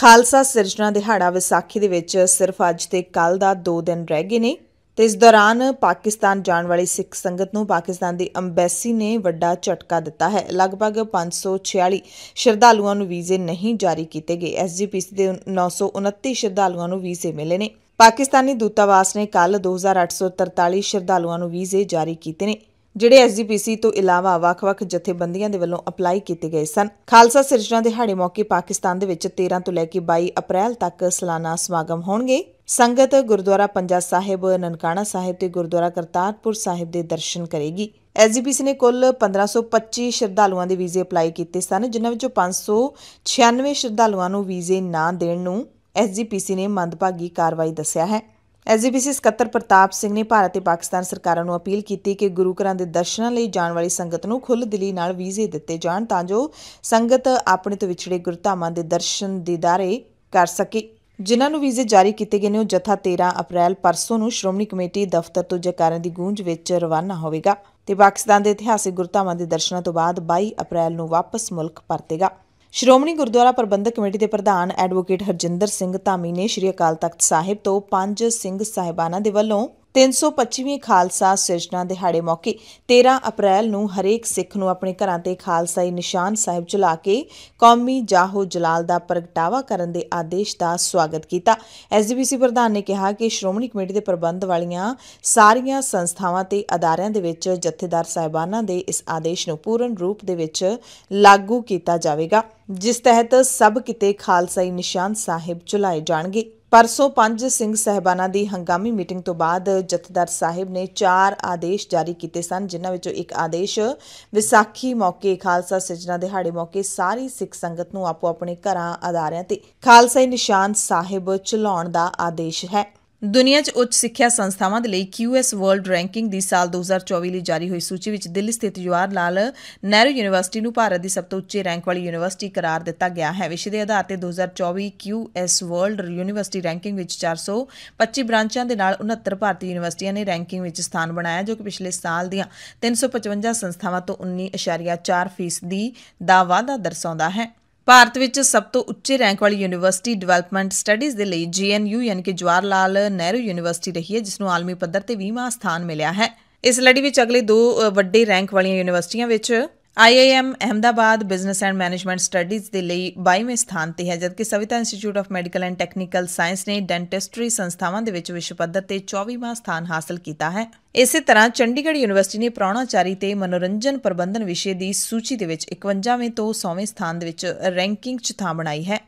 ਖਾਲਸਾ ਸਿਰਜਣਾ ਦਿਹਾੜਾ ਵਿਸਾਖੀ ਦੇ ਵਿੱਚ ਸਿਰਫ ਅੱਜ ਤੇ ਕੱਲ ਦਾ 2 ਦਿਨ ਰਹਿ ਗਏ ਨੇ ਤੇ ਇਸ ਦੌਰਾਨ ਪਾਕਿਸਤਾਨ ਜਾਣ ਵਾਲੀ ਸਿੱਖ ਸੰਗਤ ਨੂੰ ਪਾਕਿਸਤਾਨ ਦੀ ਐਮਬੈਸੀ ਨੇ ਵੱਡਾ ਝਟਕਾ ਦਿੱਤਾ ਹੈ ਲਗਭਗ 546 ਸ਼ਰਧਾਲੂਆਂ ਨੂੰ ਵੀਜ਼ੇ ਨਹੀਂ ਜਾਰੀ ਕੀਤੇ ਗਏ ਐਸਜੀਪੀਸੀ ਦੇ 929 ਸ਼ਰਧਾਲੂਆਂ ਨੂੰ ਵੀਜ਼ੇ ਮਿਲੇ ਨੇ ਪਾਕਿਸਤਾਨੀ ਦੂਤਾਵਾਸ ਨੇ ਕੱਲ 2843 ਸ਼ਰਧਾਲੂਆਂ ਨੂੰ ਵੀਜ਼ੇ ਜਾਰੀ ਕੀਤੇ ਨੇ ਜਿਹੜੇ ਐਸਜੀਪੀਸੀ ਤੋਂ ਇਲਾਵਾ ਵੱਖ-ਵੱਖ ਜਥੇਬੰਦੀਆਂ ਦੇ ਵੱਲੋਂ ਅਪਲਾਈ ਕੀਤੇ ਗਏ ਸਨ ਖਾਲਸਾ ਸਿਰਜਣਾ ਦਿਹਾੜੇ ਮੌਕੇ ਪਾਕਿਸਤਾਨ ਦੇ ਵਿੱਚ 13 ਤੋਂ ਲੈ ਕੇ 22 ਅਪ੍ਰੈਲ ਤੱਕ ਸਾਲਾਨਾ ਸਮਾਗਮ ਹੋਣਗੇ ਸੰਗਤ ਗੁਰਦੁਆਰਾ ਪੰਜਾ ਸਾਹਿਬ ਨਨਕਾਣਾ ਸਾਹਿਬ ਤੇ ਗੁਰਦੁਆਰਾ ਕਰਤਾਰਪੁਰ ਸਾਹਿਬ ਦੇ ਦਰਸ਼ਨ ਕਰੇਗੀ ਐਸਜੀਪੀਸੀ ਨੇ ਕੁੱਲ 1525 ਸ਼ਰਧਾਲੂਆਂ ਦੇ ਵੀਜ਼ੇ ਅਪਲਾਈ ਕੀਤੇ ਸਨ ਜਿਨ੍ਹਾਂ ਵਿੱਚੋਂ 596 ਸ਼ਰਧਾਲੂਆਂ ਨੂੰ ਵੀਜ਼ੇ ਨਾ ਦੇਣ ਨੂੰ ਐਸਜੀਪੀਸੀ ਨੇ ਮੰਦਭਾਗੀ ਕਾਰਵਾਈ ਦੱਸਿਆ ਹੈ ਐਸਜੀਪੀਸੀ ਸਕੱਤਰ ਪ੍ਰਤਾਪ ਸਿੰਘ ਨੇ ਭਾਰਤ ਤੇ ਪਾਕਿਸਤਾਨ ਸਰਕਾਰਾਂ ਨੂੰ ਅਪੀਲ ਕੀਤੀ ਕਿ ਗੁਰੂ ਘਰਾਂ ਦੇ ਦਰਸ਼ਨਾਂ ਲਈ ਜਾਣ ਵਾਲੀ ਸੰਗਤ ਨੂੰ ਖੁੱਲ੍ਹ ਦਿਲੀ ਨਾਲ ਵੀਜ਼ੇ ਦਿੱਤੇ ਜਾਣ ਤਾਂ ਜੋ ਸੰਗਤ ਆਪਣੇ ਤੋਂ ਵਿਛੜੇ ਗੁਰਧਾਮਾਂ ਦੇ ਦਰਸ਼ਨ ਦੀਦਾਰੇ ਕਰ ਸਕੇ ਜਿਨ੍ਹਾਂ ਨੂੰ ਵੀਜ਼ੇ ਜਾਰੀ ਕੀਤੇ ਗਏ ਨੇ ਉਹ ਜਥਾ 13 ਅਪ੍ਰੈਲ ਪਰਸੋਂ ਨੂੰ ਸ਼੍ਰੋਮਣੀ ਕਮੇਟੀ ਦਫ਼ਤਰ ਤੋਂ ਜਕਾਰਾਂ ਦੀ ਗੂੰਜ ਵਿੱਚ ਰਵਾਨਾ ਹੋਵੇਗਾ ਤੇ ਪਾਕਿਸਤਾਨ ਦੇ ਇਤਿਹਾਸਿਕ ਗੁਰਧਾਮਾਂ ਦੇ ਦਰਸ਼ਨਾਂ ਤੋਂ ਬਾਅਦ 22 ਅਪ੍ਰੈਲ ਨੂੰ ਵਾਪਸ ਮੁਲਕ ਪਰਤੇਗਾ ਸ਼੍ਰੋਮਣੀ ਗੁਰਦੁਆਰਾ ਪ੍ਰਬੰਧਕ ਕਮੇਟੀ ਦੇ ਪ੍ਰਧਾਨ ਐਡਵੋਕੇਟ ਹਰਜਿੰਦਰ ਸਿੰਘ ਧਾਮੀ ਨੇ ਸ਼੍ਰੀ ਅਕਾਲ ਤਖਤ ਸਾਹਿਬ ਤੋਂ ਪੰਜ ਸਿੰਘ ਸਾਹਿਬਾਨਾਂ ਦੇ ਵੱਲੋਂ 325ਵੇਂ ਖਾਲਸਾ ਸਿਰਜਣਾ ਦਿਹਾੜੇ ਮੌਕੇ 13 ਅਪ੍ਰੈਲ ਨੂੰ ਹਰੇਕ ਸਿੱਖ ਨੂੰ ਆਪਣੇ ਘਰਾਂ ਤੇ ਖਾਲਸਾਈ ਨਿਸ਼ਾਨ ਸਾਹਿਬ ਜਲਾ ਕੇ ਕੌਮੀ ਜਾਹੋ ਜਲਾਲ ਦਾ ਪ੍ਰਗਟਾਵਾ ਕਰਨ ਦੇ ਆਦੇਸ਼ ਦਾ ਸਵਾਗਤ ਕੀਤਾ ਐਸਜੀਪੀਸੀ ਪ੍ਰਧਾਨ ਨੇ ਕਿਹਾ ਕਿ ਸ਼੍ਰੋਮਣੀ ਕਮੇਟੀ ਦੇ ਪ੍ਰਬੰਧ ਵਾਲੀਆਂ ਸਾਰੀਆਂ ਸੰਸਥਾਵਾਂ ਤੇ ਅਦਾਰਿਆਂ ਦੇ ਵਿੱਚ ਜਥੇਦਾਰ ਸਾਹਿਬਾਨਾਂ ਦੇ ਇਸ ਆਦੇਸ਼ ਨੂੰ ਪੂਰਨ ਰੂਪ ਦੇ ਵਿੱਚ ਲਾਗੂ ਕੀਤਾ ਜਾਵੇਗਾ ਜਿਸ ਤਹਿਤ ਸਭ ਕਿਤੇ ਖਾਲਸਾਈ ਨਿਸ਼ਾਨ ਸਾਹਿਬ ਚੁਲਾਏ ਜਾਣਗੇ ਪਰਸੋਂ ਪੰਜ ਸਿੰਘ ਸਹਿਬਾਨਾਂ ਦੀ ਹੰਗਾਮੀ ਮੀਟਿੰਗ ਤੋਂ ਬਾਅਦ ਜਥੇਦਾਰ ਸਾਹਿਬ ਨੇ ਚਾਰ ਆਦੇਸ਼ ਜਾਰੀ ਕੀਤੇ ਸਨ ਜਿਨ੍ਹਾਂ ਵਿੱਚੋਂ ਇੱਕ ਆਦੇਸ਼ ਵਿਸਾਖੀ ਮੌਕੇ ਖਾਲਸਾ ਸਿਰਜਣਾ ਦਿਹਾੜੇ ਮੌਕੇ ਸਾਰੀ ਸਿੱਖ ਸੰਗਤ ਨੂੰ ਆਪੋ ਆਪਣੇ ਘਰਾਂ ਅਦਾਰਿਆਂ ਤੇ ਖਾਲਸਾਈ ਨਿਸ਼ਾਨ ਸਾਹਿਬ ਚਲਾਉਣ ਦਾ ਆਦੇਸ਼ ਹੈ ਦੁਨੀਆ 'ਚ ਉੱਚ ਸਿੱਖਿਆ ਸੰਸਥਾਵਾਂ ਦੇ ਲਈ QS ਵਰਲਡ ਰੈਂਕਿੰਗ ਦੀ ਸਾਲ 2024 ਲਈ ਜਾਰੀ ਹੋਈ ਸੂਚੀ ਵਿੱਚ ਦਿੱਲੀ ਸਥਿਤ ਜਵਾਹਰ ਲਾਲ ਨਹਿਰੂ ਯੂਨੀਵਰਸਿਟੀ ਨੂੰ ਭਾਰਤ ਦੀ ਸਭ ਤੋਂ ਉੱਚੇ ਰੈਂਕ ਵਾਲੀ ਯੂਨੀਵਰਸਿਟੀ ਕਰਾਰ ਦਿੱਤਾ ਗਿਆ ਹੈ ਵਿਸ਼ੇ ਦੇ ਆਧਾਰ ਤੇ 2024 QS ਵਰਲਡ ਯੂਨੀਵਰਸਿਟੀ ਰੈਂਕਿੰਗ ਵਿੱਚ 425 ਬ੍ਰਾਂਚਾਂ ਦੇ ਨਾਲ 69 ਭਾਰਤੀ ਯੂਨੀਵਰਸਿਟੀਆਂ ਨੇ ਰੈਂਕਿੰਗ ਵਿੱਚ ਸਥਾਨ ਬਣਾਇਆ ਜੋ ਕਿ ਪਿਛਲੇ ਸਾਲ ਦੀਆਂ 355 ਸੰਸਥਾਵਾਂ ਤੋਂ 19.4% ਦੀ ਦਾ ਵਾਧਾ ਦਰਸਾਉਂਦਾ ਹੈ ਭਾਰਤ ਵਿੱਚ ਸਭ ਤੋਂ ਉੱਚੇ ਰੈਂਕ ਵਾਲੀ ਯੂਨੀਵਰਸਿਟੀ ਡਿਵੈਲਪਮੈਂਟ ਸਟੱਡੀਜ਼ ਦੇ ਲਈ ਜੀਐਨਯੂ ਯਾਨੀ ਕਿ ਜਵਾਹਰ ਲਾਲ ਨਹਿਰੂ ਯੂਨੀਵਰਸਿਟੀ ਰਹੀ ਹੈ ਜਿਸ ਨੂੰ ਆਲਮੀ ਪੱਧਰ ਤੇ 20ਵਾਂ ਸਥਾਨ ਮਿਲਿਆ ਹੈ ਇਸ ਲੜੀ ਵਿੱਚ ਅਗਲੇ ਦੋ ਵੱਡੇ ਰੈਂਕ ਵਾਲੀਆਂ ਯੂਨੀਵਰਸਿਟੀਆਂ ਵਿੱਚ IIM Ahmedabad business and management studies ਦੇ ਲਈ 22ਵੇਂ ਸਥਾਨ ਤੇ ਹੈ ਜਦਕਿ Saveetha institute of medical and technical science ਨੇ ਡੈਂਟਿਸਟਰੀ ਸੰਸਥਾਵਾਂ ਦੇ ਵਿੱਚ ਵਿਸ਼ਵ ਪੱਧਰ ਤੇ 24ਵਾਂ ਸਥਾਨ ਹਾਸਲ ਕੀਤਾ ਹੈ ਇਸੇ ਤਰ੍ਹਾਂ ਚੰਡੀਗੜ੍ਹ ਯੂਨੀਵਰਸਿਟੀ ਨੇ ਪ੍ਰਾਣਾਚਾਰੀ ਤੇ ਮਨੋਰੰਜਨ ਪ੍ਰਬੰਧਨ ਵਿਸ਼ੇ ਦੀ ਸੂਚੀ ਦੇ ਵਿੱਚ 51ਵੇਂ ਤੋਂ 100ਵੇਂ ਸਥਾਨ ਦੇ ਵਿੱਚ ਰੈਂਕਿੰਗ 'ਚ ਥਾਂ ਬਣਾਈ ਹੈ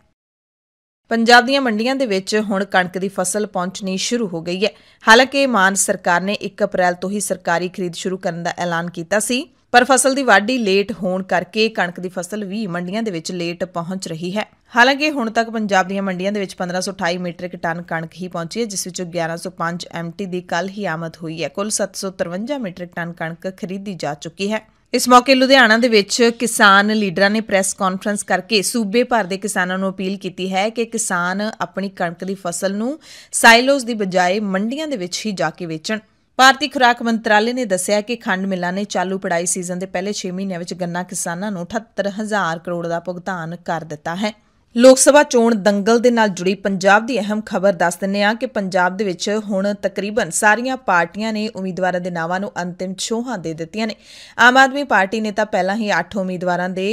ਪੰਜਾਬ ਦੀਆਂ ਮੰਡੀਆਂ ਦੇ ਵਿੱਚ ਹੁਣ ਕਣਕ ਦੀ ਫਸਲ ਪਹੁੰਚਣੀ ਸ਼ੁਰੂ ਹੋ ਗਈ ਹੈ ਹਾਲਾਂਕਿ ਮਾਨ ਸਰਕਾਰ ਨੇ 1 ਅਪ੍ਰੈਲ ਤੋਂ ਹੀ ਸਰਕਾਰੀ ਖਰੀਦ ਸ਼ੁਰੂ ਕਰਨ ਦਾ ਐਲਾਨ ਕੀਤਾ ਸੀ ਪਰ ਫਸਲ ਦੀ ਵਾਢੀ ਲੇਟ ਹੋਣ ਕਰਕੇ ਕਣਕ ਦੀ ਫਸਲ ਵੀ ਮੰਡੀਆਂ ਦੇ ਵਿੱਚ ਲੇਟ ਪਹੁੰਚ ਰਹੀ ਹੈ ਹਾਲਾਂਕਿ ਹੁਣ ਤੱਕ ਪੰਜਾਬ ਦੀਆਂ ਮੰਡੀਆਂ ਦੇ ਵਿੱਚ 1528 ਮੀਟ੍ਰਿਕ ਟਨ ਕਣਕ ਹੀ ਪਹੁੰਚੀ ਹੈ ਜਿਸ ਵਿੱਚੋਂ 1105 ਐਮਟੀ ਦੀ ਕੱਲ ਹੀ ਆਮਦ ਹੋਈ ਹੈ ਕੁੱਲ 753 ਮੀਟ੍ਰਿਕ ਟਨ ਕਣਕ ਖਰੀਦੀ ਜਾ ਚੁੱਕੀ ਹੈ ਇਸ ਮੌਕੇ ਲੁਧਿਆਣਾ ਦੇ ਵਿੱਚ ਕਿਸਾਨ ਲੀਡਰਾਂ ਨੇ ਪ੍ਰੈਸ ਕਾਨਫਰੰਸ ਕਰਕੇ ਸੂਬੇ ਭਰ ਦੇ ਕਿਸਾਨਾਂ ਨੂੰ ਅਪੀਲ ਕੀਤੀ ਹੈ ਕਿ ਕਿਸਾਨ ਆਪਣੀ ਕਣਕ ਦੀ ਫਸਲ ਨੂੰ ਸਾਈਲੋਜ਼ ਦੀ ਬਜਾਏ ਮੰਡੀਆਂ ਦੇ ਵਿੱਚ ਹੀ ਜਾ ਕੇ ਵੇਚਣ ਭਾਰਤੀ ਖੁਰਾਕ ਮੰਤਰਾਲੇ ਨੇ ਦੱਸਿਆ ਕਿ ਖੰਡ ਮਿਲਾਂ ਨੇ ਚਾਲੂ ਪੜਾਈ ਸੀਜ਼ਨ ਦੇ ਪਹਿਲੇ 6 ਮਹੀਨਿਆਂ ਵਿੱਚ ਗੰਨਾ ਕਿਸਾਨਾਂ ਨੂੰ 78000 ਕਰੋੜ ਦਾ ਭੁਗਤਾਨ ਕਰ ਦਿੱਤਾ ਹੈ ਲੋਕ ਸਭਾ ਚੋਣ ਦੰਗਲ ਦੇ ਨਾਲ ਜੁੜੀ ਪੰਜਾਬ ਦੀ ਅਹਿਮ ਖਬਰ ਦੱਸ ਦਿੰਨੇ ਆ ਕਿ ਪੰਜਾਬ ਦੇ ਵਿੱਚ ਹੁਣ ਤਕਰੀਬਨ ਸਾਰੀਆਂ ਪਾਰਟੀਆਂ ਨੇ ਉਮੀਦਵਾਰਾਂ ਦੇ ਨਾਵਾਂ ਨੂੰ ਅੰਤਿਮ ਛੋਹਾਂ ਦੇ ਦਿੱਤੀਆਂ ਨੇ ਆਮ ਆਦਮੀ ਪਾਰਟੀ ਨੇ ਤਾਂ ਪਹਿਲਾਂ ਹੀ 8 ਉਮੀਦਵਾਰਾਂ ਦੇ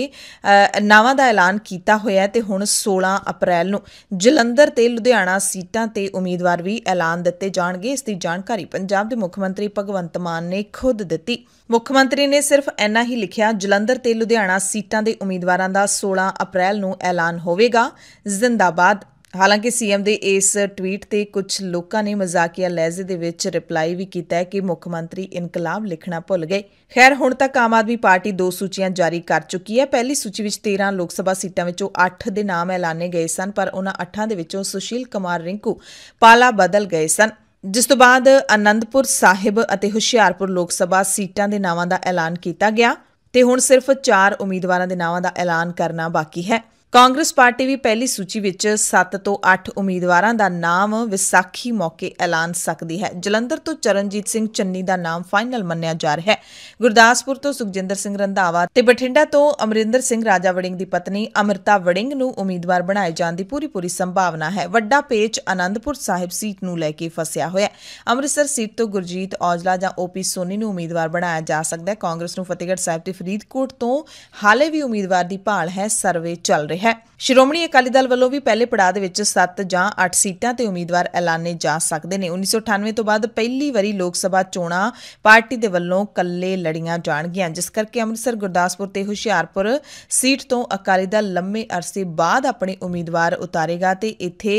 ਨਾਵਾਂ ਦਾ ਐਲਾਨ ਕੀਤਾ ਹੋਇਆ ਹੈ ਤੇ ਹੁਣ 16 ਅਪ੍ਰੈਲ ਨੂੰ ਜਲੰਧਰ ਤੇ ਲੁਧਿਆਣਾ ਸੀਟਾਂ ਤੇ ਉਮੀਦਵਾਰ ਵੀ ਐਲਾਨ ਦਿੱਤੇ ਜਾਣਗੇ ਇਸ ਦੀ ਜਾਣਕਾਰੀ ਪੰਜਾਬ ਦੇ ਮੁੱਖ ਮੰਤਰੀ ਭਗਵੰਤ ਮਾਨ ਨੇ ਖੁਦ ਦਿੱਤੀ ਮੁੱਖ ਮੰਤਰੀ ਨੇ ਸਿਰਫ ਇੰਨਾ ਹੀ ਲਿਖਿਆ ਜਲੰਧਰ ਤੇ ਲੁਧਿਆਣਾ ਸੀਟਾਂ ਦੇ ਉਮੀਦਵਾਰਾਂ ਦਾ 16 ਅਪ੍ਰੈਲ ਨੂੰ ਐਲਾਨ ਹੋਵੇ ਹੋਵੇਗਾ ਜ਼ਿੰਦਾਬਾਦ ਹਾਲਾਂਕਿ ਸੀਐਮ ਦੇ ਇਸ ਟਵੀਟ ਤੇ ਕੁਝ ਲੋਕਾਂ ਨੇ ਮਜ਼ਾਕੀਆ ਲਹਿਜ਼ੇ ਦੇ ਵਿੱਚ ਰਿਪਲਾਈ ਵੀ ਕੀਤਾ ਹੈ ਕਿ ਮੁੱਖ ਮੰਤਰੀ ਇਨਕਲਾਬ ਲਿਖਣਾ ਭੁੱਲ ਗਏ ਖੈਰ ਹੁਣ ਤੱਕ ਆਮ ਆਦਮੀ ਪਾਰਟੀ ਦੋ ਸੂਚੀਆਂ ਜਾਰੀ ਕਰ ਚੁੱਕੀ ਹੈ ਪਹਿਲੀ ਸੂਚੀ ਵਿੱਚ 13 ਲੋਕ ਸਭਾ ਸੀਟਾਂ ਵਿੱਚੋਂ 8 ਦੇ ਨਾਮ ਐਲਾਨੇ ਗਏ ਸਨ ਪਰ ਉਹਨਾਂ 8ਾਂ ਦੇ ਵਿੱਚੋਂ ਸੁਸ਼ੀਲ ਕੁਮਾਰ ਰਿੰਕੂ ਪਾਲਾ ਬਦਲ ਗਏ ਸਨ ਜਿਸ ਤੋਂ ਬਾਅਦ ਅਨੰਦਪੁਰ ਸਾਹਿਬ ਅਤੇ ਹੁਸ਼ਿਆਰਪੁਰ ਲੋਕ ਸਭਾ ਸੀਟਾਂ ਦੇ ਨਾਵਾਂ ਦਾ ਐਲਾਨ ਕੀਤਾ ਗਿਆ ਤੇ ਹੁਣ ਸਿਰਫ 4 ਉਮੀਦਵਾਰਾਂ ਦੇ ਨਾਵਾਂ ਦਾ ਐਲਾਨ ਕਰਨਾ ਬਾਕੀ ਹੈ ਕਾਂਗਰਸ ਪਾਰਟੀ ਵੀ ਪਹਿਲੀ ਸੂਚੀ ਵਿੱਚ 7 ਤੋਂ 8 ਉਮੀਦਵਾਰਾਂ ਦਾ ਨਾਮ ਵਿਸਾਖੀ ਮੌਕੇ ਐਲਾਨ ਸਕਦੀ ਹੈ ਜਲੰਧਰ ਤੋਂ ਚਰਨਜੀਤ ਸਿੰਘ ਚੰਨੀ ਦਾ ਨਾਮ ਫਾਈਨਲ ਮੰਨਿਆ ਜਾ ਰਿਹਾ ਹੈ ਗੁਰਦਾਸਪੁਰ ਤੋਂ ਸੁਖਜਿੰਦਰ ਸਿੰਘ ਰੰਧਾਵਾ ਤੇ ਬਠਿੰਡਾ ਤੋਂ ਅਮਰਿੰਦਰ ਸਿੰਘ ਰਾਜਾ ਵੜਿੰਗ ਦੀ ਪਤਨੀ ਅਮਰਤਾ ਵੜਿੰਗ ਨੂੰ ਉਮੀਦਵਾਰ ਬਣਾਏ ਜਾਣ ਦੀ ਪੂਰੀ ਪੂਰੀ ਸੰਭਾਵਨਾ ਹੈ ਵੱਡਾ ਪੇਚ ਆਨੰਦਪੁਰ ਸਾਹਿਬ ਸੀਟ ਨੂੰ ਲੈ ਕੇ ਫਸਿਆ ਹੋਇਆ ਅੰਮ੍ਰਿਤਸਰ ਸੀਟ ਤੋਂ ਗੁਰਜੀਤ ਔਜਲਾ ਜਾਂ ਓਪੀ ਸੋਨੀ ਨੂੰ ਉਮੀਦਵਾਰ ਬਣਾਇਆ ਜਾ ਸਕਦਾ ਹੈ ਕਾਂਗਰਸ ਨੂੰ ਫਤਿਹਗੜ੍ਹ ਸਾਹਿਬ ਤੇ ਫਰੀਦਕੋਟ ਤੋਂ ਹਾਲੇ ਵੀ ਉਮੀਦਵਾਰ ਦੀ ਭਾਲ ਹੈ ਸਰਵੇ ਚੱਲ ਰਿਹਾ है ਸ਼੍ਰੋਮਣੀ ਅਕਾਲੀ ਦਲ ਵੱਲੋਂ ਵੀ ਪਹਿਲੇ ਪੜਾਅ ਦੇ ਵਿੱਚ 7 ਜਾਂ 8 ਸੀਟਾਂ ਤੇ ਉਮੀਦਵਾਰ ਐਲਾਨੇ ਜਾ ਸਕਦੇ ਨੇ 1998 ਤੋਂ ਬਾਅਦ ਪਹਿਲੀ ਵਾਰੀ ਲੋਕ ਸਭਾ ਚੋਣਾਂ ਪਾਰਟੀ ਦੇ ਵੱਲੋਂ ਕੱਲੇ ਲੜੀਆਂ ਜਾਣਗੀਆਂ ਜਿਸ ਕਰਕੇ ਅੰਮ੍ਰਿਤਸਰ ਗੁਰਦਾਸਪੁਰ ਤੇ ਹੁਸ਼ਿਆਰਪੁਰ ਸੀਟ ਤੋਂ ਅਕਾਲੀ ਦਲ ਲੰਮੇ ਅਰਸੇ ਬਾਅਦ ਆਪਣੇ ਉਮੀਦਵਾਰ ਉਤਾਰੇਗਾ ਤੇ ਇੱਥੇ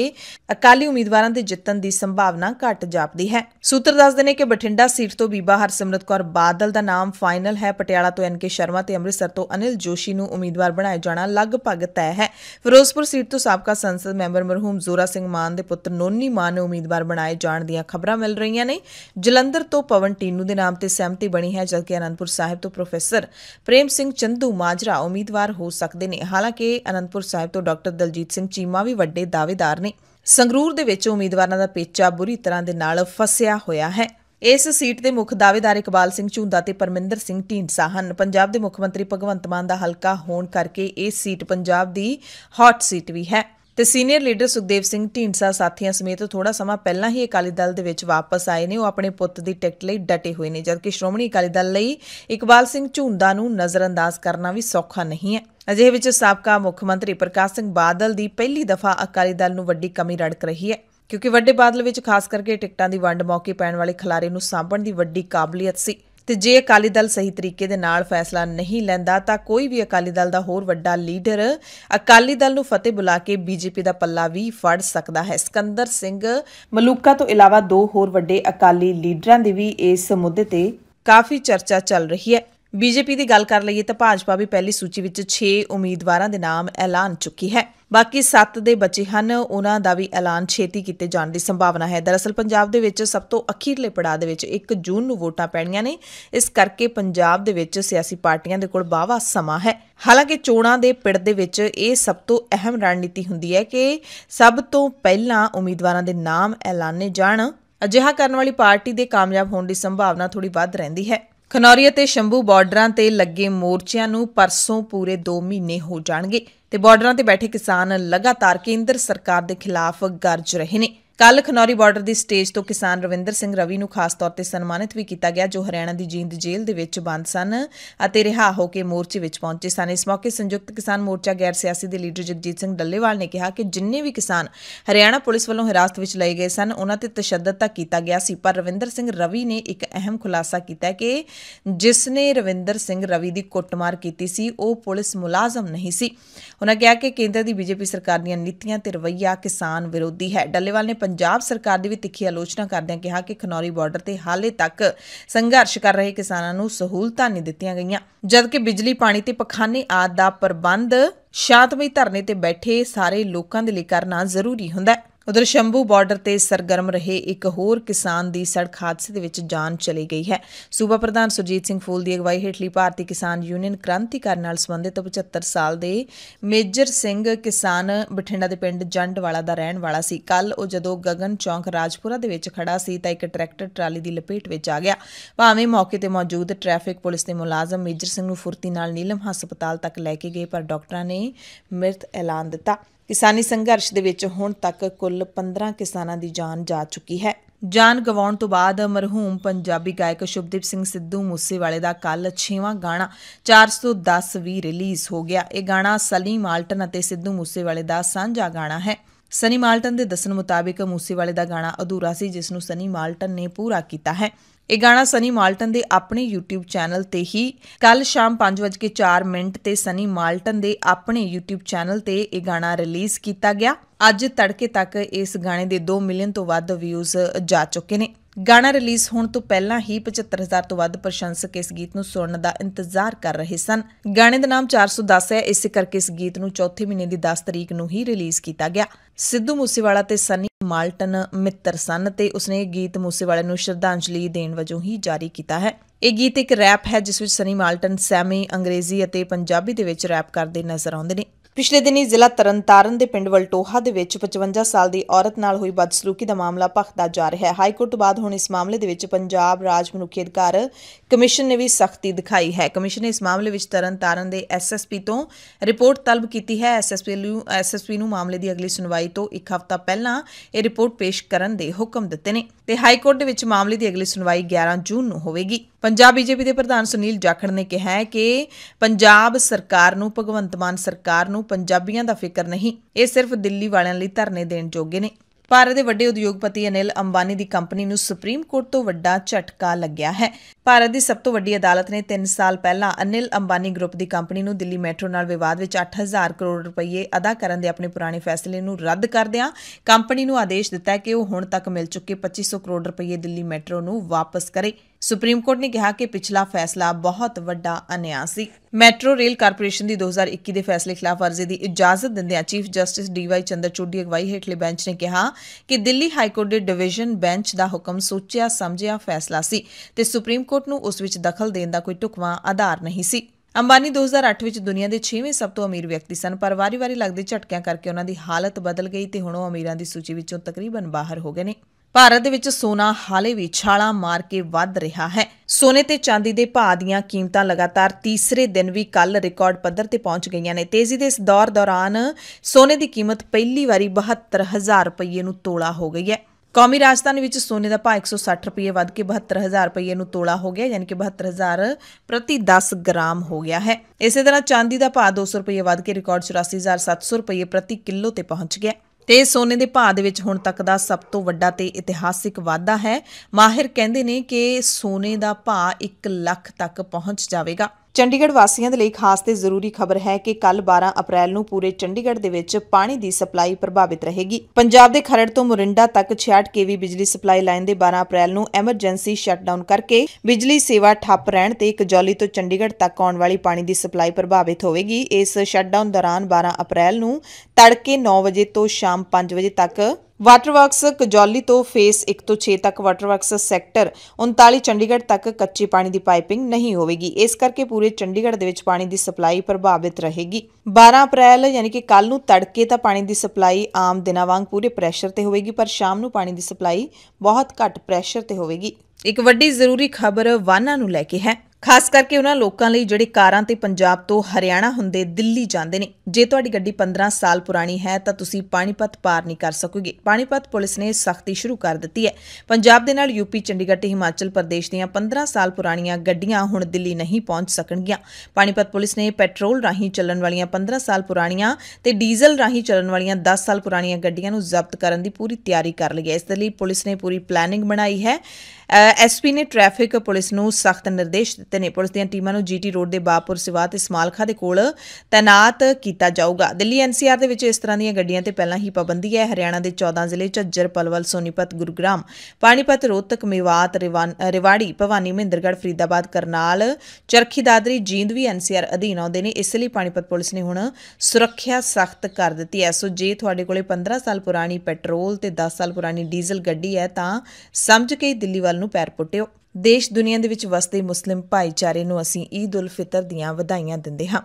ਅਕਾਲੀ ਉਮੀਦਵਾਰਾਂ ਦੇ ਜਿੱਤਣ ਦੀ ਸੰਭਾਵਨਾ ਘਟ ਜਾਪਦੀ ਹੈ ਸੂਤਰ ਦੱਸਦੇ ਨੇ ਕਿ ਬਠਿੰਡਾ ਸੀਟ ਤੋਂ ਬੀਬਾ ਹਰਸਿਮਰਤ ਕੌਰ ਬਾਦਲ ਦਾ ਨਾਮ ਫਾਈਨਲ ਹੈ ਪਟਿਆਲਾ ਤੋਂ ਐਨਕੇ ਸ਼ਰਮਾ ਤੇ ਅੰਮ੍ਰਿਤਸਰ ਤੋਂ ਅਨਿਲ ਜੋਸ਼ੀ ਨੂੰ ਉਮੀਦਵਾਰ ਬਣਾਇਆ ਜਾਣਾ ਲਗਭਗ ਤੈਅ ਹੈ ਫਿਰੋਜ਼ਪੁਰ ਸੀਟ ਤੋਂ ਸਾਬਕਾ ਸੰਸਦ ਮੈਂਬਰ ਮਰਹੂਮ ਜ਼ੋਰਾ ਸਿੰਘ ਮਾਨ ਦੇ ਪੁੱਤਰ ਨੋਨੀ ਮਾਨ ਨੂੰ ਉਮੀਦਵਾਰ ਬਣਾਏ ਜਾਣ ਦੀਆਂ ਖਬਰਾਂ ਮਿਲ ਰਹੀਆਂ ਨੇ ਜਲੰਧਰ ਤੋਂ ਪਵਨ ਟੀਨੂ ਦੇ ਨਾਮ ਤੇ ਸਹਿਮਤੀ ਬਣੀ ਹੈ ਜਦਕਿ ਅਨੰਦਪੁਰ ਸਾਹਿਬ ਤੋਂ ਪ੍ਰੋਫੈਸਰ ਪ੍ਰੇਮ ਸਿੰਘ ਚੰਦੂ ਮਾਜਰਾ ਉਮੀਦਵਾਰ ਹੋ ਸਕਦੇ ਨੇ ਹਾਲਾਂਕਿ ਅਨੰਦਪੁਰ ਸਾਹਿਬ ਤੋਂ ਡਾਕਟਰ ਦਲਜੀਤ ਸਿੰਘ ਚੀਮਾ ਵੀ ਵੱਡੇ ਦਾਅਵੇਦਾਰ ਨੇ ਸੰਗਰੂਰ ਦੇ ਵਿੱਚ ਉਮੀਦਵਾਰਾਂ ਦਾ ਪੇਚਾ ਬੁਰੀ ਤਰ੍ਹਾਂ ਦੇ ਨਾਲ ਫਸਿਆ ਹੋਇਆ ਹੈ ਇਸ ਸੀਟ ਦੇ ਮੁੱਖ ਦਾਅਵੇਦਾਰ ਇਕਬਾਲ ਸਿੰਘ ਝੁੰਦਾ ਤੇ ਪਰਮਿੰਦਰ ਸਿੰਘ ਢੀਂਡਸਾ ਹਨ ਪੰਜਾਬ ਦੇ ਮੁੱਖ ਮੰਤਰੀ ਭਗਵੰਤ ਮਾਨ ਦਾ ਹਲਕਾ ਹੋਣ ਕਰਕੇ ਇਹ ਸੀਟ ਪੰਜਾਬ ਦੀ ਹੌਟ ਸੀਟ ਵੀ ਹੈ ਤੇ ਸੀਨੀਅਰ ਲੀਡਰ ਸੁਖਦੇਵ ਸਿੰਘ ਢੀਂਡਸਾ ਸਾਥੀਆਂ ਸਮੇਤ ਥੋੜਾ ਸਮਾਂ ਪਹਿਲਾਂ ਹੀ ਅਕਾਲੀ ਦਲ ਦੇ ਵਿੱਚ ਵਾਪਸ ਆਏ ਨੇ ਉਹ ਆਪਣੇ ਪੁੱਤ ਦੀ ਟਿਕਟ ਲਈ ਡਟੇ ਹੋਏ ਨੇ ਜਦਕਿ ਸ਼੍ਰੋਮਣੀ ਅਕਾਲੀ ਦਲ ਲਈ ਇਕਬਾਲ ਸਿੰਘ ਝੁੰਦਾ ਨੂੰ ਨਜ਼ਰਅੰਦਾਜ਼ ਕਰਨਾ ਵੀ ਸੌਖਾ ਨਹੀਂ ਹੈ ਅਜਿਹੇ ਵਿੱਚ ਸਾਬਕਾ ਮੁੱਖ ਮੰਤਰੀ ਪ੍ਰਕਾਸ਼ ਸਿੰਘ ਬਾਦਲ ਦੀ ਪਹਿਲੀ ਦਫਾ ਅਕਾਲੀ ਦਲ ਨੂੰ ਵੱਡੀ ਕਮੀ ਰੜਕ ਰਹੀ ਹੈ ਕਿਉਂਕਿ ਵੱਡੇ ਬਾਦਲ ਵਿੱਚ ਖਾਸ ਕਰਕੇ ਟਿਕਟਾਂ ਦੀ ਵੰਡ ਮੌਕੇ ਪੈਣ ਵਾਲੇ ਖਿਲਾਰੇ ਨੂੰ ਸਾਂਭਣ ਦੀ ਵੱਡੀ ਕਾਬਲੀਅਤ ਸੀ ਤੇ ਜੇ ਅਕਾਲੀ ਦਲ ਸਹੀ ਤਰੀਕੇ ਦੇ ਨਾਲ ਫੈਸਲਾ ਨਹੀਂ ਲੈਂਦਾ ਤਾਂ ਕੋਈ ਵੀ ਅਕਾਲੀ ਦਲ ਦਾ ਹੋਰ ਵੱਡਾ ਲੀਡਰ ਅਕਾਲੀ ਦਲ ਨੂੰ ਫਤਿਹ ਬੁਲਾ ਕੇ ਬੀਜੇਪੀ ਦਾ ਪੱਲਾ ਵੀ ਫੜ ਸਕਦਾ ਹੈ ਸਿਕੰਦਰ ਸਿੰਘ ਮਲੂਕਾ ਤੋਂ ਇਲਾਵਾ ਦੋ ਹੋਰ ਵੱਡੇ ਅਕਾਲੀ ਲੀਡਰਾਂ ਦੀ ਵੀ ਇਸ ਮੁੱਦੇ ਤੇ ਕਾਫੀ ਚਰਚਾ ਚੱਲ ਰਹੀ ਹੈ ਬੀਜੇਪੀ ਦੀ ਗੱਲ ਕਰ ਲਈਏ ਤਾਂ ਭਾਜਪਾ ਵੀ ਪਹਿਲੀ ਸੂਚੀ ਵਿੱਚ 6 ਉਮੀਦਵਾਰਾਂ ਦੇ ਨਾਮ ਐਲਾਨ ਚੁੱਕੀ ਹੈ ਬਾਕੀ 7 ਦੇ ਬਚੇ ਹਨ ਉਹਨਾਂ ਦਾ ਵੀ ਐਲਾਨ ਛੇਤੀ ਕੀਤੇ ਜਾਣ ਦੀ ਸੰਭਾਵਨਾ ਹੈ ਦਰਅਸਲ ਪੰਜਾਬ ਦੇ ਵਿੱਚ ਸਭ ਤੋਂ ਅਖੀਰਲੇ ਪੜਾਅ ਦੇ ਵਿੱਚ 1 ਜੂਨ ਨੂੰ ਵੋਟਾਂ ਪੈਣੀਆਂ ਨੇ ਇਸ ਕਰਕੇ ਪੰਜਾਬ ਦੇ ਵਿੱਚ ਸਿਆਸੀ ਪਾਰਟੀਆਂ ਦੇ ਕੋਲ ਬਾਵਾ ਸਮਾਂ ਹੈ ਹਾਲਾਂਕਿ ਚੋਣਾਂ ਦੇ ਪਿੜ ਦੇ ਵਿੱਚ ਇਹ ਸਭ ਤੋਂ ਅਹਿਮ ਰਣਨੀਤੀ ਹੁੰਦੀ ਹੈ ਕਿ ਸਭ ਤੋਂ ਪਹਿਲਾਂ ਉਮੀਦਵਾਰਾਂ ਦੇ ਨਾਮ ਐਲਾਨੇ ਜਾਣ ਅਜਿਹਾ ਕਰਨ ਵਾਲੀ ਪਾਰਟੀ ਦੇ ਕਾਮਯਾਬ ਹੋਣ ਦੀ ਸੰਭਾਵਨਾ ਥੋੜੀ ਵੱਧ ਰਹਿੰਦੀ ਹੈ ਖਨੌਰੀ ਅਤੇ ਸ਼ੰਭੂ ਬਾਰਡਰਾਂ ਤੇ ਲੱਗੇ ਮੋਰਚਿਆਂ ਨੂੰ ਪਰਸੋਂ ਪੂਰੇ 2 ਮਹੀਨੇ ਹੋ ਜਾਣਗੇ ਤੇ ਬਾਰਡਰਾਂ ਤੇ ਬੈਠੇ ਕਿਸਾਨ ਲਗਾਤਾਰ ਕੇਂਦਰ ਸਰਕਾਰ ਦੇ ਖਿਲਾਫ ਗਰਜ ਰਹੇ ਨੇ ਕੱਲ ਖਨੌਰੀ ਬਾਰਡਰ ਦੀ ਸਟੇਜ ਤੋਂ ਕਿਸਾਨ ਰਵਿੰਦਰ ਸਿੰਘ ਰਵੀ ਨੂੰ ਖਾਸ ਤੌਰ ਤੇ ਸਨਮਾਨਿਤ ਵੀ ਕੀਤਾ ਗਿਆ ਜੋ ਹਰਿਆਣਾ ਦੀ ਜੀਂਦ ਜੇਲ੍ਹ ਦੇ ਵਿੱਚ ਬੰਦ ਸਨ ਅਤੇ ਰਿਹਾ ਹੋ ਕੇ ਮੋਰਚੇ ਵਿੱਚ ਪਹੁੰਚੇ ਸਨ ਇਸ ਮੌਕੇ ਸੰਯੁਕਤ ਕਿਸਾਨ ਮੋਰਚਾ ਗੈਰ ਸਿਆਸੀ ਦੇ ਲੀਡਰ ਜਗਜੀਤ ਸਿੰਘ ਡੱਲੇਵਾਲ ਨੇ ਕਿਹਾ ਕਿ ਜਿੰਨੇ ਵੀ ਕਿਸਾਨ ਹਰਿਆਣਾ ਪੁਲਿਸ ਵੱਲੋਂ ਹਿਰਾਸਤ ਵਿੱਚ ਲਏ ਗਏ ਸਨ ਉਹਨਾਂ ਤੇ ਤਸ਼ੱਦਦ ਤਾਂ ਕੀਤਾ ਗਿਆ ਸੀ ਪਰ ਰਵਿੰਦਰ ਸਿੰਘ ਰਵੀ ਨੇ ਇੱਕ ਅਹਿਮ ਖੁਲਾਸਾ ਕੀਤਾ ਕਿ ਜਿਸ ਨੇ ਰਵਿੰਦਰ ਸਿੰਘ ਰਵੀ ਦੀ ਕੁੱਟਮਾਰ ਕੀਤੀ ਸੀ ਉਹ ਪੁਲਿਸ ਮੁਲਾਜ਼ਮ ਨਹੀਂ ਸੀ ਉਹਨਾਂ ਕਿਹਾ ਕਿ ਕੇਂਦਰ ਦੀ ਬੀਜੇਪੀ ਸਰਕਾਰ ਦੀਆਂ ਨੀਤੀਆਂ ਤੇ ਰਵਈਆ ਕਿਸਾਨ ਵਿਰੋਧੀ ਹੈ ਡੱਲੇਵਾਲ ਨੇ ਪੰਜਾਬ ਸਰਕਾਰ ਦੀ ਵੀ ਤਿੱਖੀ ਆਲੋਚਨਾ ਕਰਦਿਆਂ ਕਿਹਾ ਕਿ ਖਨੌਰੀ ਬਾਰਡਰ ਤੇ ਹਾਲੇ ਤੱਕ ਸੰਘਰਸ਼ ਕਰ ਰਹੇ ਕਿਸਾਨਾਂ ਨੂੰ ਸਹੂਲਤਾਂ ਨਹੀਂ ਦਿੱਤੀਆਂ ਗਈਆਂ ਜਦਕਿ ਬਿਜਲੀ ਪਾਣੀ ਤੇ ਪਖਾਨੇ ਆਦ ਦਾ ਪ੍ਰਬੰਧ ਸ਼ਾਂਤਮਈ ਧਰਨੇ ਤੇ ਬੈਠੇ ਸਾਰੇ ਲੋਕਾਂ ਦੇ ਲਈ ਕਰਨਾ ਜ਼ਰੂਰੀ ਹੁੰਦਾ ਹੈ ਉਧਰ ਸ਼ੰਭੂ ਬਾਰਡਰ ਤੇ ਸਰਗਰਮ ਰਹੇ ਇੱਕ ਹੋਰ ਕਿਸਾਨ ਦੀ ਸੜਕ ਹਾਦਸੇ ਦੇ ਵਿੱਚ ਜਾਨ ਚਲੀ ਗਈ ਹੈ ਸੂਬਾ ਪ੍ਰਧਾਨ ਸੁਰਜੀਤ ਸਿੰਘ ਫੂਲ ਦੀ ਅਗਵਾਈ ਹੇਠਲੀ ਭਾਰਤੀ ਕਿਸਾਨ ਯੂਨੀਅਨ ਕ੍ਰਾਂਤੀਕਾਰ ਨਾਲ ਸੰਬੰਧਿਤ 75 ਸਾਲ ਦੇ ਮੇਜਰ ਸਿੰਘ ਕਿਸਾਨ ਬਠਿੰਡਾ ਦੇ ਪਿੰਡ ਜੰਡਵਾਲਾ ਦਾ ਰਹਿਣ ਵਾਲਾ ਸੀ ਕੱਲ ਉਹ ਜਦੋਂ ਗਗਨ ਚੌਂਕ ਰਾਜਪੁਰਾ ਦੇ ਵਿੱਚ ਖੜਾ ਸੀ ਤਾਂ ਇੱਕ ਟਰੈਕਟਰ ਟਰਾਲੀ ਦੀ ਲਪੇਟ ਵਿੱਚ ਆ ਗਿਆ ਭਾਵੇਂ ਮੌਕੇ ਤੇ ਮੌਜੂਦ ਟ੍ਰੈਫਿਕ ਪੁਲਿਸ ਦੇ ਮੁਲਾਜ਼ਮ ਮੇਜਰ ਸਿੰਘ ਨੂੰ ਫੁਰਤੀ ਨਾਲ ਨੀਲਮ ਹਸਪਤਾਲ ਤੱਕ ਲੈ ਕੇ ਗਏ ਪਰ ਡਾਕਟਰਾਂ ਨੇ ਮ੍ਰਿਤ ਐਲਾਨ ਦਿੱਤਾ ਕਿਸਾਨੀ ਸੰਘਰਸ਼ ਦੇ ਵਿੱਚ ਹੁਣ ਤੱਕ ਕੁੱਲ 15 ਕਿਸਾਨਾਂ ਦੀ ਜਾਨ ਜਾ ਚੁੱਕੀ ਹੈ ਜਾਨ ਗਵਾਉਣ ਤੋਂ ਬਾਅਦ ਮਰਹੂਮ ਪੰਜਾਬੀ ਗਾਇਕ ਸ਼ੁਭਦੀਪ ਸਿੰਘ ਸਿੱਧੂ ਮੂਸੇਵਾਲੇ ਦਾ ਕੱਲ 6ਵਾਂ ਗਾਣਾ 410 ਵੀ ਰਿਲੀਜ਼ ਹੋ ਗਿਆ ਇਹ ਗਾਣਾ ਸਨੀ ਮਾਲਟਨ ਅਤੇ ਸਿੱਧੂ ਮੂਸੇਵਾਲੇ ਦਾ ਸਾਂਝਾ ਗਾਣਾ ਹੈ ਸਨੀ ਮਾਲਟਨ ਦੇ ਦੱਸਣ ਮੁਤਾਬਿਕ ਮੂਸੇਵਾਲੇ ਦਾ ਗਾਣਾ ਅਧੂਰਾ ਸੀ ਜਿਸ ਨੂੰ ਸਨੀ ਮਾਲਟਨ ਨੇ ਪੂਰਾ ਕੀਤਾ ਹੈ ਇਹ ਗਾਣਾ ਸਨੀ ਮਾਲਟਨ ਦੇ ਆਪਣੇ YouTube ਚੈਨਲ ਤੇ ਹੀ ਕੱਲ ਸ਼ਾਮ 5:04 ਮਿੰਟ ਤੇ ਸਨੀ ਮਾਲਟਨ ਦੇ ਆਪਣੇ YouTube ਚੈਨਲ ਤੇ ਇਹ ਗਾਣਾ ਰਿਲੀਜ਼ ਕੀਤਾ ਗਿਆ ਅੱਜ ਤੜਕੇ ਤੱਕ ਇਸ ਗਾਣੇ ਦੇ 2 ਮਿਲੀਅਨ ਤੋਂ ਵੱਧ ਵਿਊਜ਼ ਜਾ ਚੁੱਕੇ ਨੇ ਗਾਣਾ ਰਿਲੀਜ਼ ਹੋਣ ਤੋਂ ਪਹਿਲਾਂ ਹੀ 75000 ਤੋਂ ਵੱਧ ਪ੍ਰਸ਼ੰਸਕ ਇਸ ਗੀਤ ਨੂੰ ਸੁਣਨ ਦਾ ਇੰਤਜ਼ਾਰ ਕਰ ਰਹੇ ਸਨ ਗਾਣੇ ਦਾ ਨਾਮ 410 ਹੈ ਇਸੇ ਕਰਕੇ ਇਸ ਗੀਤ ਨੂੰ ਚੌਥੇ ਮਹੀਨੇ ਦੀ 10 ਤਰੀਕ ਨੂੰ ਹੀ ਰਿਲੀਜ਼ ਕੀਤਾ ਗਿਆ ਸਿੱਧੂ ਮੂਸੇਵਾਲਾ ਤੇ ਸਨੀ ਮਾਲਟਨ ਮਿੱਤਰ ਸਨ ਤੇ ਉਸਨੇ ਗੀਤ ਮੂਸੇਵਾਲੇ ਨੂੰ ਸ਼ਰਧਾਂਜਲੀ ਦੇਣ ਵਜੋਂ ਹੀ ਜਾਰੀ ਕੀਤਾ ਹੈ ਇਹ ਗੀਤ ਇੱਕ ਰੈਪ ਹੈ ਜਿਸ ਵਿੱਚ ਸਨੀ ਮਾਲਟਨ ਸੈਮੀ ਅੰਗਰੇਜ਼ੀ ਅਤੇ ਪੰਜਾਬੀ ਦੇ ਵਿੱਚ ਰੈਪ ਕਰਦੇ ਨਜ਼ਰ ਆਉਂਦੇ ਨੇ ਪਿਛਲੇ ਦਿਨੀ ਜ਼ਿਲ੍ਹਾ ਤਰਨਤਾਰਨ ਦੇ ਪਿੰਡ ਵਲਟੋਹਾ ਦੇ ਵਿੱਚ 55 ਸਾਲ ਦੀ ਔਰਤ ਨਾਲ ਹੋਈ ਬਦਸਲੂਕੀ ਦਾ ਮਾਮਲਾ ਭਖਦਾ ਜਾ ਰਿਹਾ ਹੈ ਹਾਈ ਕੋਰਟ ਤੋਂ ਬਾਅਦ ਹੁਣ ਇਸ ਮਾਮਲੇ ਦੇ ਵਿੱਚ ਪੰਜਾਬ ਰਾਜ ਮਨੁੱਖੀ ਅਧਿਕਾਰ ਕਮਿਸ਼ਨ ਨੇ ਵੀ ਸਖਤੀ ਦਿਖਾਈ ਹੈ ਕਮਿਸ਼ਨ ਨੇ ਇਸ ਮਾਮਲੇ ਵਿੱਚ ਤਰਨਤਾਰਨ ਦੇ ਐਸਐਸਪੀ ਤੋਂ ਰਿਪੋਰਟ ਤਲਬ ਕੀਤੀ ਹੈ ਐਸਐਸਪੀ ਨੂੰ ਐਸਐਸਪੀ ਨੂੰ ਮਾਮਲੇ ਦੀ ਅਗਲੀ ਸੁਣਵਾਈ ਤੋਂ ਇੱਕ ਹਫ਼ਤਾ ਪਹਿਲਾਂ ਇਹ ਰਿਪੋਰਟ ਪੇਸ਼ ਕਰਨ ਦੇ ਹੁਕਮ ਦਿੱਤੇ ਨੇ ਤੇ ਹਾਈ ਕੋਰਟ ਦੇ ਵਿੱਚ ਮਾਮਲੇ ਦੀ ਅਗਲੀ ਸੁਣਵਾਈ 11 ਜੂਨ ਨੂੰ ਹੋਵੇਗੀ ਪੰਜਾਬ ਬੀਜੇਪੀ ਦੇ ਪ੍ਰਧਾਨ ਸੁਨੀਲ ਜਾਖੜ ਨੇ ਕਿਹਾ ਹੈ ਕਿ ਪੰਜਾਬ ਸਰਕਾਰ ਨੂੰ ਭਗਵੰਤ ਮਾਨ ਸਰਕਾਰ ਨੂੰ ਨੂੰ ਪੰਜਾਬੀਆਂ ਦਾ ਫਿਕਰ ਨਹੀਂ ਇਹ ਸਿਰਫ ਦਿੱਲੀ ਵਾਲਿਆਂ ਲਈ ਧਰਨੇ ਦੇਣ ਜੋਗੇ ਨੇ ਭਾਰਤ ਦੇ ਵੱਡੇ ਉਦਯੋਗਪਤੀ ਅਨਿਲ ਅੰਬਾਨੀ ਦੀ ਕੰਪਨੀ ਨੂੰ ਸੁਪਰੀਮ ਕੋਰਟ ਤੋਂ ਵੱਡਾ ਝਟਕਾ ਲੱਗਿਆ ਹੈ ਭਾਰਤ ਦੀ ਸਭ ਤੋਂ ਵੱਡੀ ਅਦਾਲਤ ਨੇ 3 ਸਾਲ ਪਹਿਲਾਂ ਅਨਿਲ ਅੰਬਾਨੀ ਗਰੁੱਪ ਦੀ ਕੰਪਨੀ ਨੂੰ ਦਿੱਲੀ ਮੈਟਰੋ ਨਾਲ ਵਿਵਾਦ ਵਿੱਚ 8000 ਕਰੋੜ ਰੁਪਏ ਅਦਾ ਕਰਨ ਦੇ ਆਪਣੇ ਪੁਰਾਣੇ ਫੈਸਲੇ ਨੂੰ ਰੱਦ ਕਰਦਿਆਂ ਕੰਪਨੀ ਨੂੰ ਆਦੇਸ਼ ਦਿੱਤਾ ਹੈ ਕਿ ਉਹ ਹੁਣ ਤੱਕ ਮਿਲ ਚੁੱਕੇ 2500 ਕਰੋੜ ਰੁਪਏ ਦਿੱਲੀ ਮੈਟਰੋ ਨੂੰ ਵਾਪਸ ਕਰੇ ਸੁਪਰੀਮ ਕੋਰਟ ਨੇ ਕਿਹਾ ਕਿ ਪਿਛਲਾ ਫੈਸਲਾ ਬਹੁਤ ਵੱਡਾ ਅਨਿਆਂ ਸੀ ਮੈਟਰੋ ਰੇਲ ਕਾਰਪੋਰੇਸ਼ਨ ਦੀ 2021 ਦੇ ਫੈਸਲੇ ਖਿਲਾਫ ਅਰਜ਼ੀ ਦੀ ਇਜਾਜ਼ਤ ਦਿੰਦਿਆਂ ਚੀਫ ਜਸਟਿਸ ਡੀਵਾਈ ਚੰਦਰਚੂੜ ਦੀ ਅਗਵਾਈ ਹੇਠਲੇ ਬੈਂਚ ਨੇ ਕਿਹਾ ਕਿ ਦਿੱਲੀ ਹਾਈ ਕੋਰਟ ਦੇ ਡਿਵੀਜ਼ਨ ਬੈਂਚ ਦਾ ਹੁਕਮ ਸੋਚਿਆ ਸਮਝਿਆ ਫੈਸਲਾ ਸੀ ਤੇ ਸੁਪਰੀਮ ਕੋਰਟ ਨੂੰ ਉਸ ਵਿੱਚ ਦਖਲ ਦੇਣ ਦਾ ਕੋਈ ਟੁਕਵਾ ਆਧਾਰ ਨਹੀਂ ਸੀ ਅੰਬਾਨੀ 2008 ਵਿੱਚ ਦੁਨੀਆ ਦੇ 6ਵੇਂ ਸਭ ਤੋਂ ਅਮੀਰ ਵਿਅਕਤੀ ਸਨ ਪਰ ਵਾਰੀ-ਵਾਰੀ ਲੱਗਦੇ ਝਟਕਿਆਂ ਕਰਕੇ ਉਹਨਾਂ ਦੀ ਹਾਲਤ ਬਦਲ ਗਈ ਤੇ ਹੁਣ ਉਹ ਅਮੀਰਾਂ ਦੀ ਸੂਚੀ ਵਿੱਚੋਂ ਤਕਰੀਬਨ ਬਾਹਰ ਹੋ ਗਏ ਨੇ ਭਾਰਤ ਦੇ ਵਿੱਚ ਸੋਨਾ ਹਾਲੇ ਵੀ ਛਾਲਾਂ ਮਾਰ ਕੇ ਵੱਧ ਰਿਹਾ ਹੈ ਸੋਨੇ ਤੇ ਚਾਂਦੀ ਦੇ ਭਾਅ ਦੀਆਂ ਕੀਮਤਾਂ ਲਗਾਤਾਰ ਤੀਸਰੇ ਦਿਨ ਵੀ ਕੱਲ ਰਿਕਾਰਡ ਪੱਧਰ ਤੇ ਪਹੁੰਚ ਗਈਆਂ ਨੇ ਤੇਜ਼ੀ ਦੇ ਇਸ ਦੌਰ ਦੌਰਾਨ ਸੋਨੇ ਦੀ ਕੀਮਤ ਪਹਿਲੀ ਵਾਰੀ 72000 ਰੁਪਏ ਨੂੰ ਤੋਲਾ ਹੋ ਗਈ ਹੈ ਕੌਮੀ ਰਾਜਧਾਨੀ ਵਿੱਚ ਸੋਨੇ ਦਾ ਭਾਅ 160 ਰੁਪਏ ਵੱਧ ਕੇ 72000 ਰੁਪਏ ਨੂੰ ਤੋਲਾ ਹੋ ਗਿਆ ਯਾਨੀ ਕਿ 72000 ਪ੍ਰਤੀ 10 ਗ੍ਰਾਮ ਹੋ ਗਿਆ ਹੈ ਇਸੇ ਤਰ੍ਹਾਂ ਚਾਂਦੀ ਦਾ ਭਾਅ 200 ਰੁਪਏ ਵੱਧ ਕੇ ਰਿਕਾਰਡ 84700 ਰੁਪਏ ਪ੍ਰਤੀ ਕਿਲੋ ਤੇ ਪਹੁੰਚ ਗਿਆ ਤੇ ਸੋਨੇ ਦੇ ਭਾਅ ਦੇ ਵਿੱਚ ਹੁਣ ਤੱਕ ਦਾ ਸਭ ਤੋਂ ਵੱਡਾ ਤੇ ਇਤਿਹਾਸਿਕ ਵਾਧਾ ਹੈ ਮਾਹਿਰ ਕਹਿੰਦੇ ਨੇ ਕਿ ਸੋਨੇ ਦਾ ਭਾਅ 1 ਲੱਖ ਤੱਕ ਪਹੁੰਚ ਜਾਵੇਗਾ ਚੰਡੀਗੜ੍ਹ ਵਾਸੀਆਂ ਦੇ ਲਈ ਖਾਸ ਤੇ ਜ਼ਰੂਰੀ ਖਬਰ ਹੈ ਕਿ ਕੱਲ 12 ਅਪ੍ਰੈਲ ਨੂੰ ਪੂਰੇ ਚੰਡੀਗੜ੍ਹ ਦੇ ਵਿੱਚ ਪਾਣੀ ਦੀ ਸਪਲਾਈ ਪ੍ਰਭਾਵਿਤ ਰਹੇਗੀ ਪੰਜਾਬ ਦੇ ਖਰੜ ਤੋਂ ਮੋਰਿੰਡਾ ਤੱਕ 66 ਕੇਵੀ ਬਿਜਲੀ ਸਪਲਾਈ ਲਾਈਨ ਦੇ 12 ਅਪ੍ਰੈਲ ਨੂੰ ਐਮਰਜੈਂਸੀ ਸ਼ਟਡਾਊਨ ਕਰਕੇ ਬਿਜਲੀ ਸੇਵਾ ਠੱਪ ਰਹਿਣ ਤੇ ਕਜੌਲੀ ਤੋਂ ਚੰਡੀਗੜ੍ਹ ਤੱਕ ਆਉਣ ਵਾਲੀ ਪਾਣੀ ਦੀ ਸਪਲਾਈ ਪ੍ਰਭਾਵਿਤ ਹੋਵੇਗੀ ਇਸ ਸ਼ਟਡਾਊਨ ਦੌਰਾਨ 12 ਅਪ੍ਰੈਲ ਨੂੰ ਤੜਕੇ 9 ਵਜੇ ਤੋਂ ਸ਼ਾਮ 5 ਵਜੇ ਤੱਕ ਵਾਟਰ ਵਰਕਸ ਕਜੌਲੀ ਤੋਂ ਫੇਸ 1 ਤੋਂ 6 ਤੱਕ ਵਾਟਰ ਵਰਕਸ ਸੈਕਟਰ 39 ਚੰਡੀਗੜ੍ਹ ਤੱਕ ਕੱਚੇ ਪਾਣੀ ਦੀ ਪਾਈਪਿੰਗ ਨਹੀਂ ਹੋਵੇਗੀ ਇਸ ਕਰਕੇ ਪੂਰੇ ਚੰਡੀਗੜ੍ਹ ਦੇ ਵਿੱਚ ਪਾਣੀ ਦੀ ਸਪਲਾਈ ਪ੍ਰਭਾਵਿਤ ਰਹੇਗੀ 12 ਅਪ੍ਰੈਲ ਯਾਨੀ ਕਿ ਕੱਲ ਨੂੰ ਤੜਕੇ ਤਾਂ ਪਾਣੀ ਦੀ ਸਪਲਾਈ ਆਮ ਦਿਨਾਂ ਵਾਂਗ ਪੂਰੇ ਪ੍ਰੈਸ਼ਰ ਤੇ ਹੋਵੇਗੀ ਪਰ ਸ਼ਾਮ ਨੂੰ ਪਾਣੀ ਦੀ ਸਪਲਾਈ ਬਹੁਤ ਘੱਟ ਪ੍ਰੈਸ਼ਰ ਤੇ ਹੋਵੇਗੀ ਇੱਕ ਵੱਡੀ ਜ਼ਰੂਰੀ ਖਬਰ ਵਾਨਾ ਨੂੰ ਲੈ ਕੇ ਹੈ ਖਾਸ ਕਰਕੇ ਉਹਨਾਂ ਲੋਕਾਂ ਲਈ ਜਿਹੜੇ ਕਾਰਾਂ ਤੇ ਪੰਜਾਬ ਤੋਂ ਹਰਿਆਣਾ ਹੁੰਦੇ ਦਿੱਲੀ ਜਾਂਦੇ ਨੇ ਜੇ ਤੁਹਾਡੀ ਗੱਡੀ 15 ਸਾਲ ਪੁਰਾਣੀ ਹੈ ਤਾਂ ਤੁਸੀਂ ਪਾਣੀਪਤ ਪਾਰ ਨਹੀਂ ਕਰ ਸਕੋਗੇ ਪਾਣੀਪਤ ਪੁਲਿਸ ਨੇ ਸਖਤੀ ਸ਼ੁਰੂ ਕਰ ਦਿੱਤੀ ਹੈ ਪੰਜਾਬ ਦੇ ਨਾਲ ਯੂਪੀ ਚੰਡੀਗੜ੍ਹ ਤੇ ਹਿਮਾਚਲ ਪ੍ਰਦੇਸ਼ ਦੀਆਂ 15 ਸਾਲ ਪੁਰਾਣੀਆਂ ਗੱਡੀਆਂ ਹੁਣ ਦਿੱਲੀ ਨਹੀਂ ਪਹੁੰਚ ਸਕਣਗੀਆਂ ਪਾਣੀਪਤ ਪੁਲਿਸ ਨੇ ਪੈਟਰੋਲ ਰਾਹੀਂ ਚੱਲਣ ਵਾਲੀਆਂ 15 ਸਾਲ ਪੁਰਾਣੀਆਂ ਤੇ ਡੀਜ਼ਲ ਰਾਹੀਂ ਚੱਲਣ ਵਾਲੀਆਂ 10 ਸਾਲ ਪੁਰਾਣੀਆਂ ਗੱਡੀਆਂ ਨੂੰ ਜ਼ਬਤ ਕਰਨ ਦੀ ਪੂਰੀ ਤਿਆਰੀ ਕਰ ਲਈ ਹੈ ਇਸ ਲਈ ਪੁਲਿਸ ਨੇ ਪੂਰੀ ਪਲੈਨਿੰਗ ਬਣਾਈ ਹੈ ਐਸਪੀ ਨੇ ਟ੍ਰੈਫਿਕ ਪੁਲਿਸ ਨੂੰ ਸਖਤ ਨਿਰਦੇਸ਼ ਦਿੱਤੇ ਨੇ ਪੁਲਿਸ ਦੀਆਂ ਟੀਮਾਂ ਨੂੰ ਜੀਟੀ ਰੋਡ ਦੇ ਬਾਪੁਰ ਸਿਵਾ ਤੇ ਸਮਾਲਖਾ ਦੇ ਕੋਲ ਤਾਇਨਾਤ ਕੀਤਾ ਜਾਊਗਾ ਦਿੱਲੀ ਐਨਸੀਆਰ ਦੇ ਵਿੱਚ ਇਸ ਤਰ੍ਹਾਂ ਦੀਆਂ ਗੱਡੀਆਂ ਤੇ ਪਹਿਲਾਂ ਹੀ ਪਾਬੰਦੀ ਹੈ ਹਰਿਆਣਾ ਦੇ 14 ਜ਼ਿਲ੍ਹੇ ਝੱਜਰ ਪਲਵਲ ਸੋਨੀਪਤ ਗੁਰਗ੍ਰਾਮ ਪਾਣੀਪਤ ਰੋਹਤਕ ਮੇਵਾਤ ਰਿਵਾੜੀ ਭਵਾਨੀ ਮਹਿੰਦਰਗੜ ਫਰੀਦਾਬਾਦ ਕਰਨਾਲ ਚਰਖੀ ਦਾਦਰੀ ਜੀਂਦ ਵੀ ਐਨਸੀਆਰ ਅਧੀਨ ਆਉਂਦੇ ਨੇ ਇਸ ਲਈ ਪਾਣੀਪਤ ਪੁਲਿਸ ਨੇ ਹੁਣ ਸੁਰੱਖਿਆ ਸਖਤ ਕਰ ਦਿੱਤੀ ਐ ਸੋ ਜੇ ਤੁਹਾਡੇ ਕੋਲੇ 15 ਸਾਲ ਪੁਰਾਣੀ ਪੈਟਰੋਲ ਤੇ 10 ਸਾਲ ਪੁਰਾਣੀ ਡੀਜ਼ਲ ਗੱਡੀ ਹੈ ਤਾਂ ਸਮਝ ਕੇ ਦਿੱਲੀ ਵੱਲ ਨੂੰ ਪੈਰ ਪੁੱਟਿਓ ਦੇਸ਼ ਦੁਨੀਆ ਦੇ ਵਿੱਚ ਵਸਦੇ ਮੁਸਲਿਮ ਭਾਈਚਾਰੇ ਨੂੰ ਅਸੀਂ ਈਦ ਉਲ ਫਿਤਰ ਦੀਆਂ ਵਧਾਈਆਂ ਦਿੰਦੇ ਹਾਂ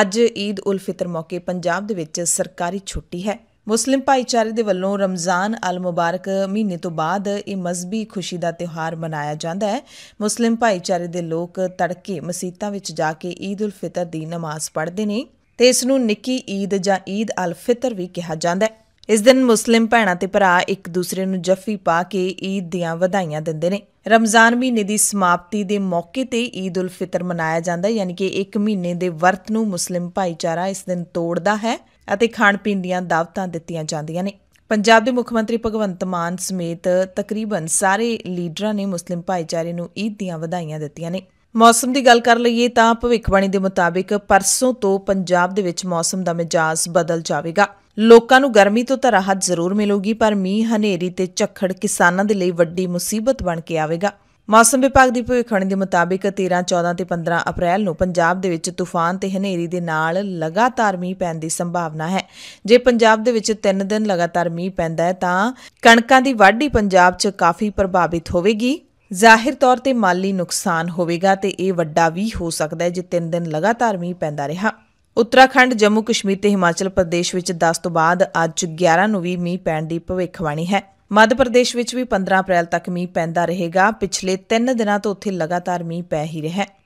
ਅੱਜ ਈਦ ਉਲ ਫਿਤਰ ਮੌਕੇ ਪੰਜਾਬ ਦੇ ਵਿੱਚ ਸਰਕਾਰੀ ਛੁੱਟੀ ਹੈ ਮੁਸਲਿਮ ਭਾਈਚਾਰੇ ਦੇ ਵੱਲੋਂ ਰਮਜ਼ਾਨ ਅਲ ਮੁਬਾਰਕ ਮਹੀਨੇ ਤੋਂ ਬਾਅਦ ਇਹ ਮਜ਼ਬੀ ਖੁਸ਼ੀ ਦਾ ਤਿਉਹਾਰ ਮਨਾਇਆ ਜਾਂਦਾ ਹੈ ਮੁਸਲਿਮ ਭਾਈਚਾਰੇ ਦੇ ਲੋਕ ਤੜਕੇ ਮਸੀਤਾਂ ਵਿੱਚ ਜਾ ਕੇ ਈਦ ਉਲ ਫਿਤਰ ਦੀ ਨਮਾਜ਼ ਪੜ੍ਹਦੇ ਨੇ ਤੇ ਇਸ ਨੂੰ ਨਿੱਕੀ ਈਦ ਜਾਂ ਈਦ ਅਲ ਫਿਤਰ ਵੀ ਕਿਹਾ ਜਾਂਦਾ ਹੈ ਇਸ ਦਿਨ ਮੁਸਲਿਮ ਭੈਣਾਂ ਤੇ ਭਰਾ ਇੱਕ ਦੂਸਰੇ ਨੂੰ ਜੱਫੀ ਪਾ ਕੇ ਈਦ ਦੀਆਂ ਵਧਾਈਆਂ ਦਿੰਦੇ ਨੇ ਰਮਜ਼ਾਨ ਮਹੀਨੇ ਦੀ ਸਮਾਪਤੀ ਦੇ ਮੌਕੇ ਤੇ ਈਦ ਉਲ ਫਿਤਰ ਮਨਾਇਆ ਜਾਂਦਾ ਹੈ ਯਾਨੀ ਕਿ ਇੱਕ ਮਹੀਨੇ ਦੇ ਵਰਤ ਨੂੰ ਮੁਸਲਿਮ ਭਾਈਚਾਰਾ ਇਸ ਦਿਨ ਤੋੜਦਾ ਹੈ ਅਤੇ ਖਾਣ ਪੀਣ ਦੀਆਂ ਦਾਵਤਾਂ ਦਿੱਤੀਆਂ ਜਾਂਦੀਆਂ ਨੇ ਪੰਜਾਬ ਦੇ ਮੁੱਖ ਮੰਤਰੀ ਭਗਵੰਤ ਮਾਨ ਸਮੇਤ ਤਕਰੀਬਨ ਸਾਰੇ ਲੀਡਰਾਂ ਨੇ ਮੁਸਲਿਮ ਭਾਈਚਾਰੇ ਨੂੰ ਈਦ ਦੀਆਂ ਵਧਾਈਆਂ ਦਿੱਤੀਆਂ ਨੇ ਮੌਸਮ ਦੀ ਗੱਲ ਕਰ ਲਈਏ ਤਾਂ ਭਵਿੱਖਬਾਣੀ ਦੇ ਮੁਤਾਬਿਕ ਪਰਸੋਂ ਤੋਂ ਪੰਜਾਬ ਦੇ ਵਿੱਚ ਮੌਸਮ ਦਾ ਮਿਜਾਜ਼ ਬਦਲ ਜਾਵੇਗਾ ਲੋਕਾਂ ਨੂੰ ਗਰਮੀ ਤੋਂ ਤਾਂ ਰਾਹਤ ਜ਼ਰੂਰ ਮਿਲੂਗੀ ਪਰ ਮੀਂਹ ਹਨੇਰੀ ਤੇ ਝੱਖੜ ਕਿਸਾਨਾਂ ਦੇ ਲਈ ਵੱਡੀ ਮੁਸੀਬਤ ਬਣ ਕੇ ਆਵੇਗਾ ਮੌਸਮ ਵਿਭਾਗ ਦੀ ਭਵਿੱਖਬਾਣੀ ਦੇ ਮੁਤਾਬਿਕ 13, 14 ਤੇ 15 ਅਪ੍ਰੈਲ ਨੂੰ ਪੰਜਾਬ ਦੇ ਵਿੱਚ ਤੂਫਾਨ ਤੇ ਹਨੇਰੀ ਦੇ ਨਾਲ ਲਗਾਤਾਰ ਮੀਂਹ ਪੈਣ ਦੀ ਸੰਭਾਵਨਾ ਹੈ ਜੇ ਪੰਜਾਬ ਦੇ ਵਿੱਚ 3 ਦਿਨ ਲਗਾਤਾਰ ਮੀਂਹ ਪੈਂਦਾ ਹੈ ਤਾਂ ਕਣਕਾਂ ਦੀ ਵਾਢੀ ਪੰਜਾਬ 'ਚ ਕਾਫੀ ਪ੍ਰਭਾਵਿਤ ਹੋਵੇਗੀ ਜ਼ਾਹਿਰ ਤੌਰ ਤੇ ਮਾਲੀ ਨੁਕਸਾਨ ਹੋਵੇਗਾ ਤੇ ਇਹ ਵੱਡਾ ਵੀ ਹੋ ਸਕਦਾ ਹੈ ਜੇ 3 ਦਿਨ ਲਗਾਤਾਰ ਮੀਂਹ ਪੈਂਦਾ ਰਿਹਾ ਉੱਤਰਾਖੰਡ ਜੰਮੂ ਕਸ਼ਮੀਰ ਤੇ ਹਿਮਾਚਲ ਪ੍ਰਦੇਸ਼ ਵਿੱਚ 10 ਤੋਂ ਬਾਅਦ ਅੱਜ 11 ਨੂੰ ਵੀ ਮੀਂਹ ਪੈਣ ਦੀ ਭਵਿੱਖਬਾਣੀ ਹੈ ਮੱਧ ਪ੍ਰਦੇਸ਼ ਵਿੱਚ ਵੀ 15 ਅਪ੍ਰੈਲ ਤੱਕ ਮੀਂਹ ਪੈਂਦਾ ਰਹੇਗਾ ਪਿਛਲੇ 3 ਦਿਨਾਂ ਤੋਂ ਉੱਥੇ ਲਗਾਤਾਰ ਮੀਂਹ ਪੈ ਹੀ ਰਿਹਾ ਹੈ